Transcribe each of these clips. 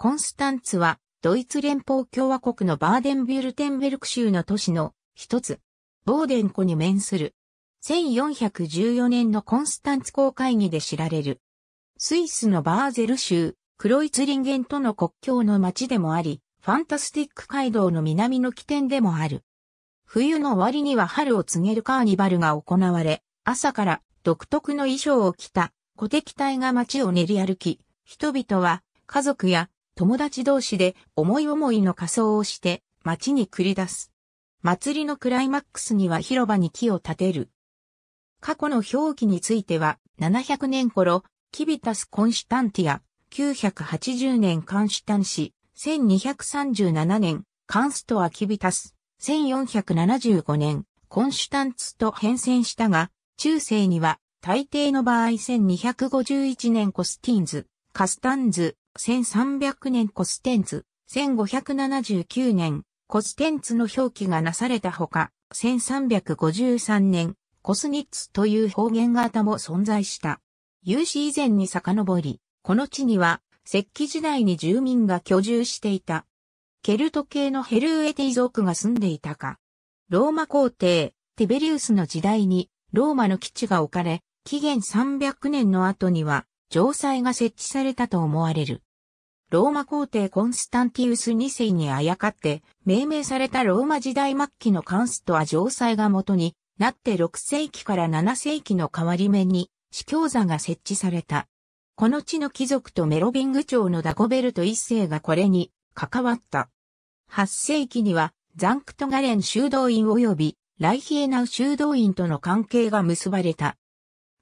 コンスタンツは、ドイツ連邦共和国のバーデンビュルテンベルク州の都市の一つ、ボーデン湖に面する。1414年のコンスタンツ公会議で知られる。スイスのバーゼル州、クロイツリンゲンとの国境の町でもあり、ファンタスティック街道の南の起点でもある。冬の終わりには春を告げるカーニバルが行われ、朝から独特の衣装を着た、古敵隊が街を練り歩き、人々は家族や友達同士で思い思いの仮装をして街に繰り出す。祭りのクライマックスには広場に木を立てる。過去の表記については、700年頃、キビタス・コンシュタンティア、980年カンシュタンシ、1237年、カンストア・キビタス、1475年、コンシュタンツと変遷したが、中世には、大抵の場合1251年コスティンズ、カスタンズ、1300年コステンツ、1579年、コステンツの表記がなされたほか、1353年、コスニッツという方言型も存在した。有史以前に遡り、この地には、石器時代に住民が居住していた。ケルト系のヘルーエティ族が住んでいたか。ローマ皇帝、ティベリウスの時代に、ローマの基地が置かれ、紀元300年の後には、城塞が設置されたと思われる。ローマ皇帝コンスタンティウス2世にあやかって、命名されたローマ時代末期のカンストア城塞が元になって6世紀から7世紀の変わり目に、司教座が設置された。この地の貴族とメロビング朝のダゴベルト1世がこれに関わった。8世紀には、ザンクトガレン修道院及びライヒエナウ修道院との関係が結ばれた。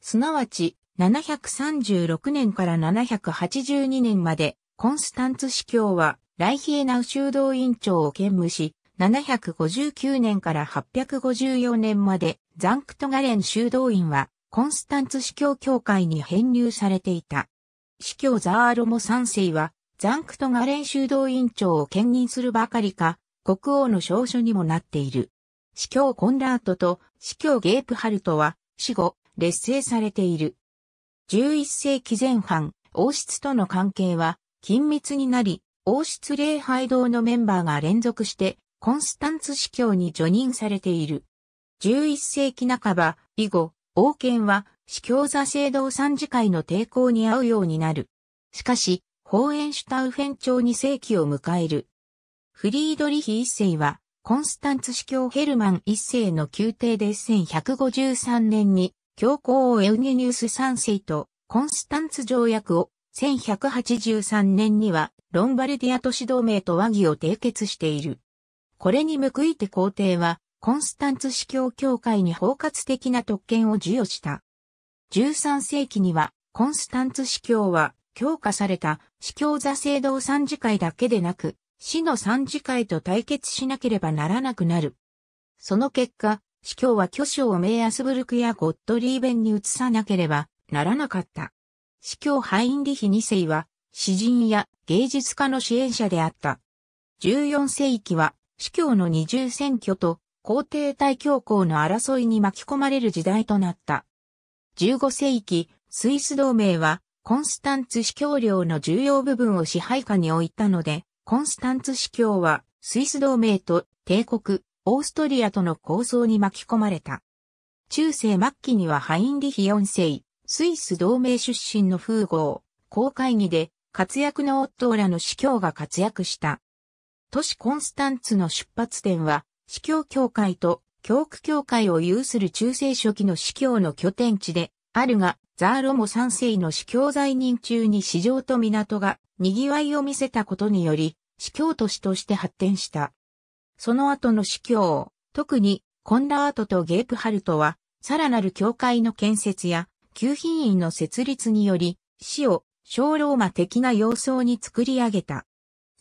すなわち、736年から782年までコンスタンツ司教は、ライヒエナウ修道院長を兼務し、759年から854年まで、ザンクトガレン修道院は、コンスタンツ司教教会に編入されていた。司教ザーロモ三世は、ザンクトガレン修道院長を兼任するばかりか、国王の証書にもなっている。司教コンラートと司教ゲープハルトは、死後、劣勢されている。11世紀前半、王室との関係は、緊密になり、王室礼拝堂のメンバーが連続してコンスタンツ司教に除任されている。11世紀半ば以後、王権は司教座制度参事会の抵抗に遭うようになる。しかし、ホーエンシュタウフェン朝に世紀を迎える。フリードリヒ一世は、コンスタンツ司教ヘルマン一世の宮廷で1153年に、教皇エウゲニウス三世とコンスタンツ条約を1183年にはロンバルディア都市同盟と和議を締結している。これに報いて皇帝はコンスタンツ司教協会に包括的な特権を授与した。13世紀にはコンスタンツ司教は強化された司教座制度参事会だけでなく、市の参事会と対決しなければならなくなる。その結果、司教は巨匠をメイアスブルクやゴッドリーベンに移さなければならなかった。司教ハインリヒ2世は、詩人や芸術家の支援者であった。14世紀は、司教の二重選挙と皇帝対教皇の争いに巻き込まれる時代となった。15世紀、スイス同盟は、コンスタンツ司教領の重要部分を支配下に置いたので、コンスタンツ司教は、スイス同盟と帝国、オーストリアとの抗争に巻き込まれた。中世末期にはハインリヒ4世、スイス同盟出身の風豪、公会議で活躍の夫らの司教が活躍した。都市コンスタンツの出発点は、司教協会と教区協会を有する中世初期の司教の拠点地で、あるが、ザーロモ3世の司教在任中に市場と港が賑わいを見せたことにより、司教都市として発展した。その後の司教、特にコンラートとゲープハルトは、さらなる教会の建設や旧品院の設立により、死を小ローマ的な様相に作り上げた。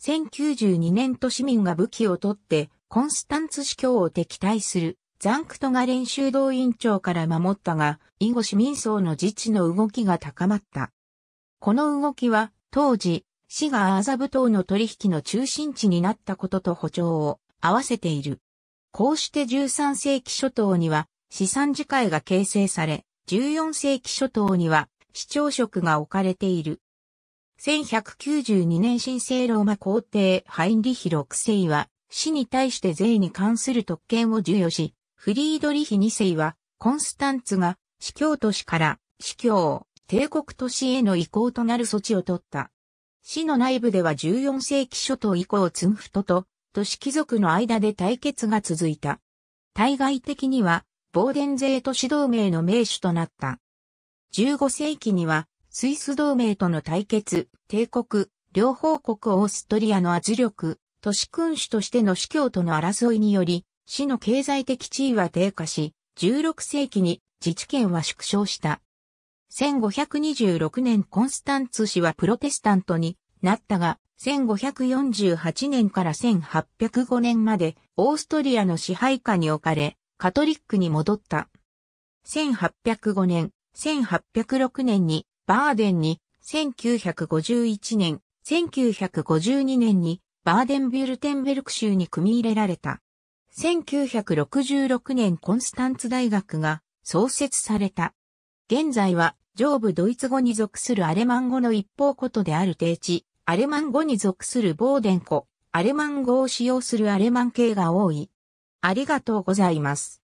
1092年都市民が武器を取って、コンスタンツ司教を敵対するザンクトが練習動員長から守ったが、以後市民層の自治の動きが高まった。この動きは、当時、市がアザブ島の取引の中心地になったことと補調を合わせている。こうして13世紀初頭には、資産自会が形成され、14世紀初頭には市長職が置かれている。1192年新生ローマ皇帝ハインリヒ6世は市に対して税に関する特権を授与し、フリードリヒ2世はコンスタンツが司教都市から司教、帝国都市への移行となる措置を取った。市の内部では14世紀初頭以降ツンフトと都市貴族の間で対決が続いた。対外的にはボーデン税都市同盟の盟主となった。15世紀には、スイス同盟との対決、帝国、両方国オーストリアの圧力、都市君主としての司教との争いにより、市の経済的地位は低下し、16世紀に自治権は縮小した。1526年コンスタンツ氏はプロテスタントになったが、1548年から1805年までオーストリアの支配下に置かれ、カトリックに戻った。1805年、1806年にバーデンに、1951年、1952年にバーデンビュルテンベルク州に組み入れられた。1966年コンスタンツ大学が創設された。現在は上部ドイツ語に属するアレマン語の一方ことである定地、アレマン語に属するボーデン語、アレマン語を使用するアレマン系が多い。ありがとうございます。